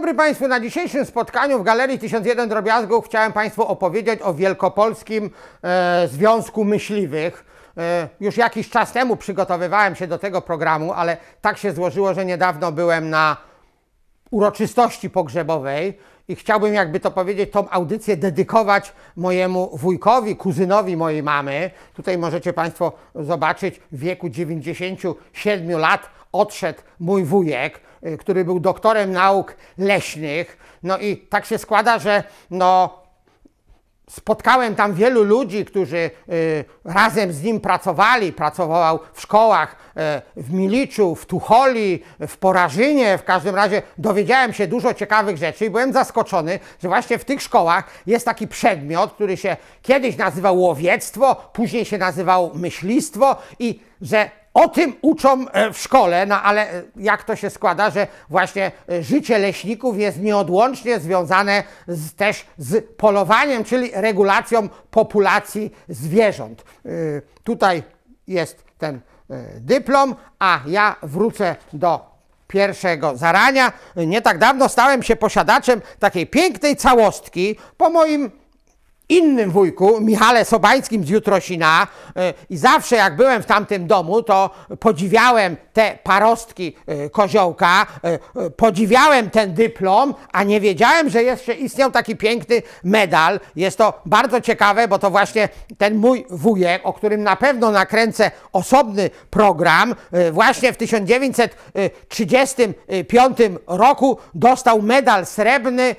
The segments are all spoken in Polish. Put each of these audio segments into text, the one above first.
dobry Państwu. Na dzisiejszym spotkaniu w Galerii 1001 Drobiazgów chciałem Państwu opowiedzieć o Wielkopolskim e, Związku Myśliwych. E, już jakiś czas temu przygotowywałem się do tego programu, ale tak się złożyło, że niedawno byłem na uroczystości pogrzebowej i chciałbym, jakby to powiedzieć, tą audycję dedykować mojemu wujkowi, kuzynowi mojej mamy. Tutaj możecie Państwo zobaczyć, w wieku 97 lat odszedł mój wujek. Y, który był doktorem nauk leśnych. No i tak się składa, że no, spotkałem tam wielu ludzi, którzy y, razem z nim pracowali. Pracował w szkołach y, w Miliczu, w Tucholi, w Porażynie. W każdym razie dowiedziałem się dużo ciekawych rzeczy i byłem zaskoczony, że właśnie w tych szkołach jest taki przedmiot, który się kiedyś nazywał łowiectwo, później się nazywał myślistwo i że o tym uczą e, w szkole, no ale e, jak to się składa, że właśnie e, życie leśników jest nieodłącznie związane z, też z polowaniem, czyli regulacją populacji zwierząt. Tutaj jest ten dyplom, a ja wrócę do pierwszego zarania. Nie tak dawno stałem się posiadaczem takiej pięknej całostki po moim innym wujku, Michale Sobańskim z Jutrosina e, i zawsze jak byłem w tamtym domu, to podziwiałem te parostki e, koziołka, e, podziwiałem ten dyplom, a nie wiedziałem, że jeszcze istniał taki piękny medal. Jest to bardzo ciekawe, bo to właśnie ten mój wujek, o którym na pewno nakręcę osobny program, właśnie w 1935 roku dostał medal srebrny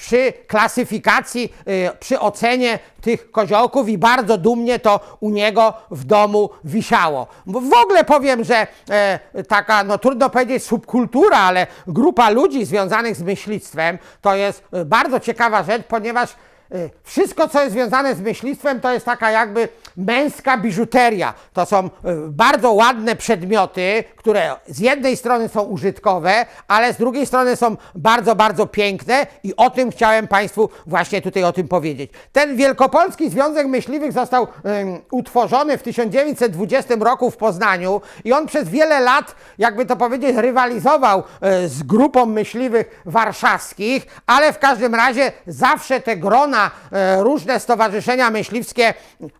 przy klasyfikacji, y, przy ocenie tych koziołków i bardzo dumnie to u niego w domu wisiało. w ogóle powiem, że e, taka, no trudno powiedzieć subkultura, ale grupa ludzi związanych z myślictwem to jest y, bardzo ciekawa rzecz, ponieważ Y, wszystko, co jest związane z myślistwem, to jest taka jakby męska biżuteria. To są y, bardzo ładne przedmioty, które z jednej strony są użytkowe, ale z drugiej strony są bardzo, bardzo piękne i o tym chciałem Państwu właśnie tutaj o tym powiedzieć. Ten Wielkopolski Związek Myśliwych został um, utworzony w 1920 roku w Poznaniu i on przez wiele lat, jakby to powiedzieć, rywalizował y, z grupą myśliwych warszawskich, ale w każdym razie zawsze te grona E, różne stowarzyszenia myśliwskie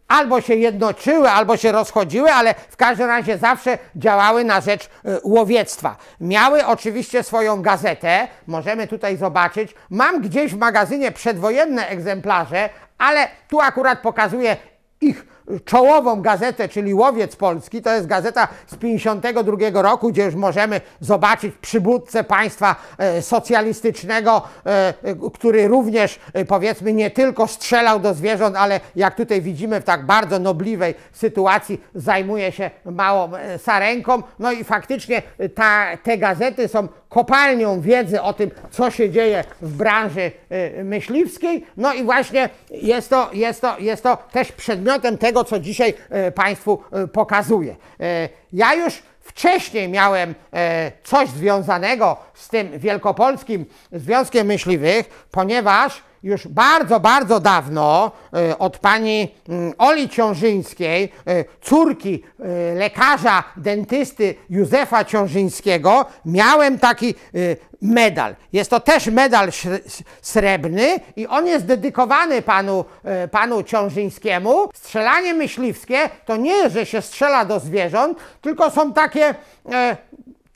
albo się jednoczyły, albo się rozchodziły, ale w każdym razie zawsze działały na rzecz e, łowiectwa. Miały oczywiście swoją gazetę, możemy tutaj zobaczyć. Mam gdzieś w magazynie przedwojenne egzemplarze, ale tu akurat pokazuję ich czołową gazetę, czyli Łowiec Polski. To jest gazeta z 52 roku, gdzie już możemy zobaczyć przybudcę państwa e, socjalistycznego, e, e, który również powiedzmy nie tylko strzelał do zwierząt, ale jak tutaj widzimy w tak bardzo nobliwej sytuacji zajmuje się małą sarenką. No i faktycznie ta, te gazety są kopalnią wiedzy o tym, co się dzieje w branży myśliwskiej. No i właśnie jest to, jest to, jest to też przedmiotem tego, tego, co dzisiaj e, Państwu e, pokazuję. E, ja już wcześniej miałem coś związanego z tym Wielkopolskim Związkiem Myśliwych, ponieważ już bardzo, bardzo dawno e, od pani mm, Oli Ciążyńskiej, e, córki e, lekarza, dentysty Józefa Ciążyńskiego, miałem taki medal. Jest to też medal srebrny i on jest dedykowany panu, panu Ciążyńskiemu. Strzelanie myśliwskie to nie jest, że się strzela do zwierząt, tylko są takie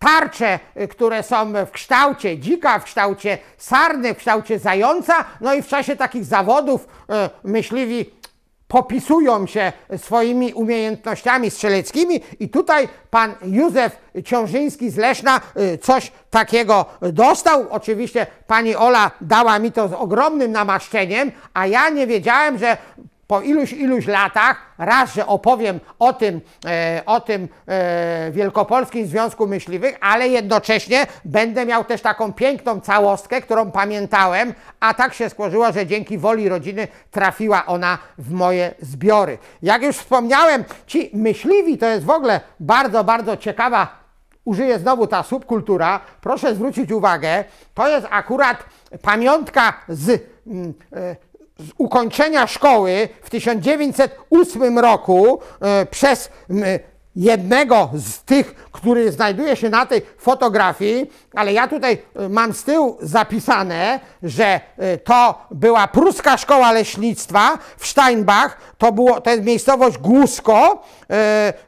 tarcze, y, które są w kształcie dzika, w kształcie sarny, w kształcie zająca. No i w czasie takich zawodów y, myśliwi popisują się swoimi umiejętnościami strzeleckimi i tutaj pan Józef Ciążyński z Leszna y, coś takiego dostał. Oczywiście pani Ola dała mi to z ogromnym namaszczeniem, a ja nie wiedziałem, że po iluś, iluś latach, raz, że opowiem o tym, e, o tym e, Wielkopolskim Związku Myśliwych, ale jednocześnie będę miał też taką piękną całostkę, którą pamiętałem, a tak się skłożyło, że dzięki woli rodziny trafiła ona w moje zbiory. Jak już wspomniałem, ci myśliwi to jest w ogóle bardzo, bardzo ciekawa użyję znowu ta subkultura, proszę zwrócić uwagę, to jest akurat pamiątka z mm, e, z ukończenia szkoły w 1908 roku e, przez jednego z tych, który znajduje się na tej fotografii, ale ja tutaj y, mam z tyłu zapisane, że y, to była pruska szkoła leśnictwa w Steinbach, to, było, to jest miejscowość Głusko,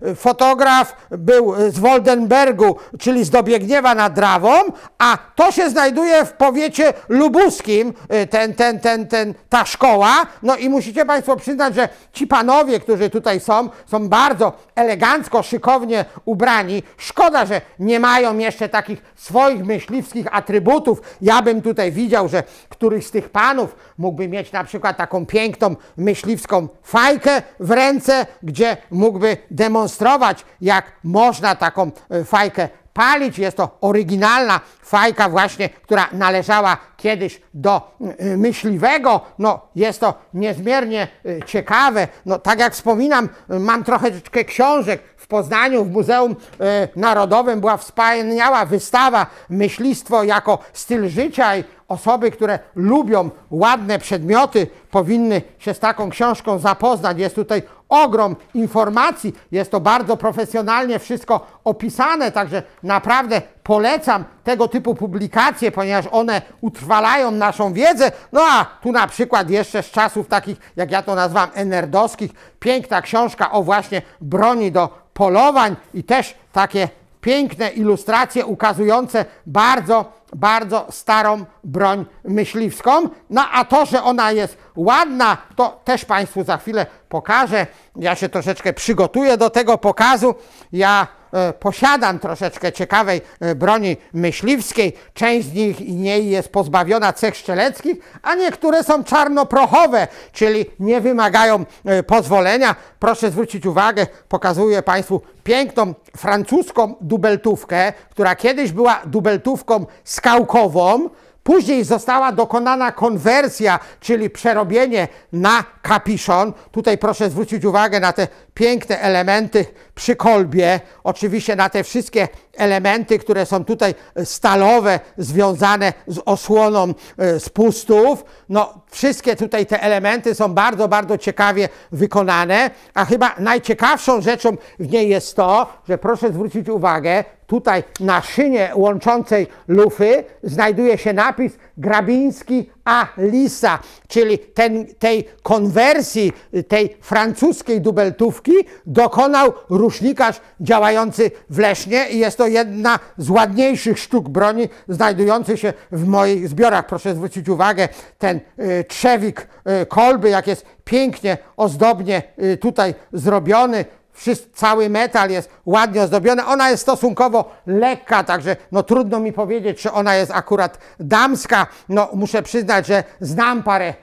y, fotograf był z Woldenbergu, czyli z Dobiegniewa nad Drawą, a to się znajduje w powiecie lubuskim, ten, ten, ten, ten, ta szkoła, no i musicie Państwo przyznać, że ci panowie, którzy tutaj są, są bardzo elegancko elegancko, szykownie ubrani. Szkoda, że nie mają jeszcze takich swoich myśliwskich atrybutów. Ja bym tutaj widział, że któryś z tych panów mógłby mieć na przykład taką piękną myśliwską fajkę w ręce, gdzie mógłby demonstrować, jak można taką e, fajkę palić. Jest to oryginalna fajka właśnie, która należała kiedyś do e, myśliwego. No, jest to niezmiernie e, ciekawe. No, tak jak wspominam, mam trochę książek w Poznaniu, w Muzeum e, Narodowym była wspaniała wystawa Myślistwo jako styl życia osoby, które lubią ładne przedmioty, powinny się z taką książką zapoznać. Jest tutaj ogrom informacji, jest to bardzo profesjonalnie wszystko opisane, także naprawdę polecam tego typu publikacje, ponieważ one utrwalają naszą wiedzę. No a tu na przykład jeszcze z czasów takich, jak ja to nazywam, enerdowskich, piękna książka o właśnie broni do polowań i też takie piękne ilustracje ukazujące bardzo, bardzo starą broń myśliwską. No a to, że ona jest ładna, to też Państwu za chwilę pokażę. Ja się troszeczkę przygotuję do tego pokazu. Ja E, posiadam troszeczkę ciekawej e, broni myśliwskiej. Część z nich niej jest pozbawiona cech szczeleckich, a niektóre są czarnoprochowe, czyli nie wymagają e, pozwolenia. Proszę zwrócić uwagę, pokazuję Państwu piękną francuską dubeltówkę, która kiedyś była dubeltówką skałkową. Później została dokonana konwersja, czyli przerobienie na kapiszon. Tutaj proszę zwrócić uwagę na te piękne elementy przy kolbie. Oczywiście na te wszystkie elementy, które są tutaj stalowe, związane z osłoną e, spustów. No, wszystkie tutaj te elementy są bardzo, bardzo ciekawie wykonane. A chyba najciekawszą rzeczą w niej jest to, że proszę zwrócić uwagę, tutaj na szynie łączącej lufy znajduje się napis Grabiński a Lisa, czyli ten, tej konwersji, tej francuskiej dubeltówki Polski dokonał rusznikarz działający w Lesznie i jest to jedna z ładniejszych sztuk broni znajdujących się w moich zbiorach. Proszę zwrócić uwagę, ten y, trzewik y, kolby, jak jest pięknie, ozdobnie y, tutaj zrobiony, Wszyscy, cały metal jest ładnie ozdobiony. Ona jest stosunkowo lekka, także no, trudno mi powiedzieć, czy ona jest akurat damska. No, muszę przyznać, że znam parę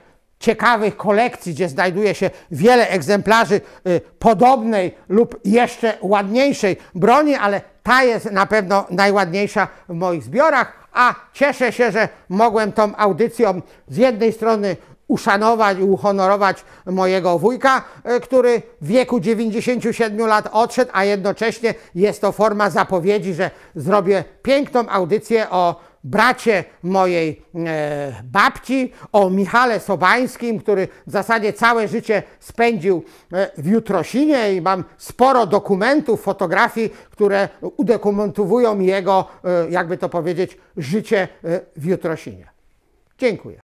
ciekawych kolekcji, gdzie znajduje się wiele egzemplarzy y, podobnej lub jeszcze ładniejszej broni, ale ta jest na pewno najładniejsza w moich zbiorach, a cieszę się, że mogłem tą audycją z jednej strony uszanować i uhonorować mojego wujka, y, który w wieku 97 lat odszedł, a jednocześnie jest to forma zapowiedzi, że zrobię piękną audycję o bracie mojej e, babci, o Michale Sobańskim, który w zasadzie całe życie spędził e, w Jutrosinie i mam sporo dokumentów, fotografii, które udokumentowują jego, e, jakby to powiedzieć, życie e, w Jutrosinie. Dziękuję.